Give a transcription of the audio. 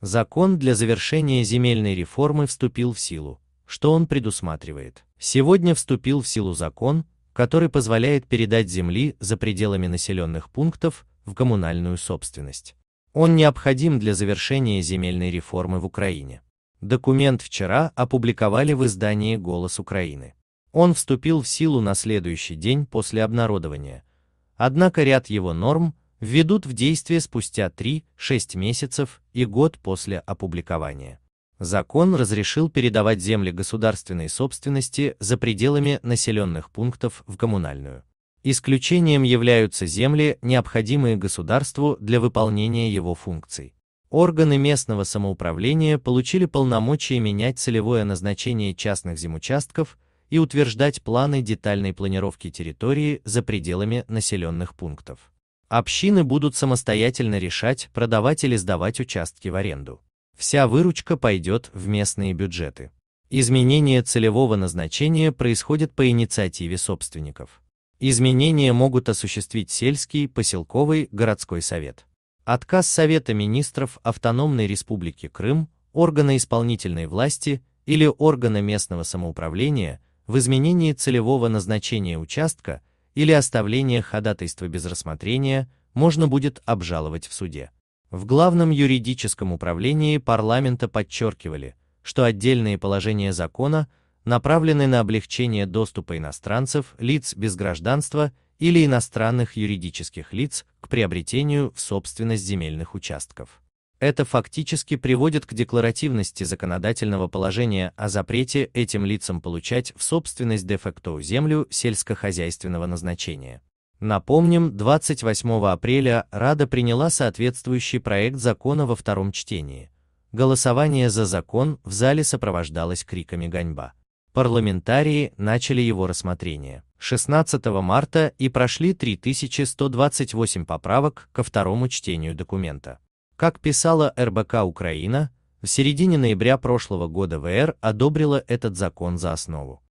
Закон для завершения земельной реформы вступил в силу. Что он предусматривает? Сегодня вступил в силу закон, который позволяет передать земли за пределами населенных пунктов в коммунальную собственность. Он необходим для завершения земельной реформы в Украине. Документ вчера опубликовали в издании «Голос Украины». Он вступил в силу на следующий день после обнародования. Однако ряд его норм – введут в действие спустя 3-6 месяцев и год после опубликования. Закон разрешил передавать земли государственной собственности за пределами населенных пунктов в коммунальную. Исключением являются земли, необходимые государству для выполнения его функций. Органы местного самоуправления получили полномочия менять целевое назначение частных земучастков и утверждать планы детальной планировки территории за пределами населенных пунктов. Общины будут самостоятельно решать, продавать или сдавать участки в аренду. Вся выручка пойдет в местные бюджеты. Изменение целевого назначения происходит по инициативе собственников. Изменения могут осуществить сельский, поселковый, городской совет. Отказ Совета министров Автономной Республики Крым, органа исполнительной власти или органа местного самоуправления в изменении целевого назначения участка – или оставление ходатайства без рассмотрения можно будет обжаловать в суде. В главном юридическом управлении парламента подчеркивали, что отдельные положения закона направлены на облегчение доступа иностранцев, лиц без гражданства или иностранных юридических лиц к приобретению в собственность земельных участков. Это фактически приводит к декларативности законодательного положения о запрете этим лицам получать в собственность де-факто землю сельскохозяйственного назначения. Напомним, 28 апреля Рада приняла соответствующий проект закона во втором чтении. Голосование за закон в зале сопровождалось криками «Ганьба!». Парламентарии начали его рассмотрение 16 марта и прошли 3128 поправок ко второму чтению документа. Как писала РБК Украина, в середине ноября прошлого года ВР одобрила этот закон за основу.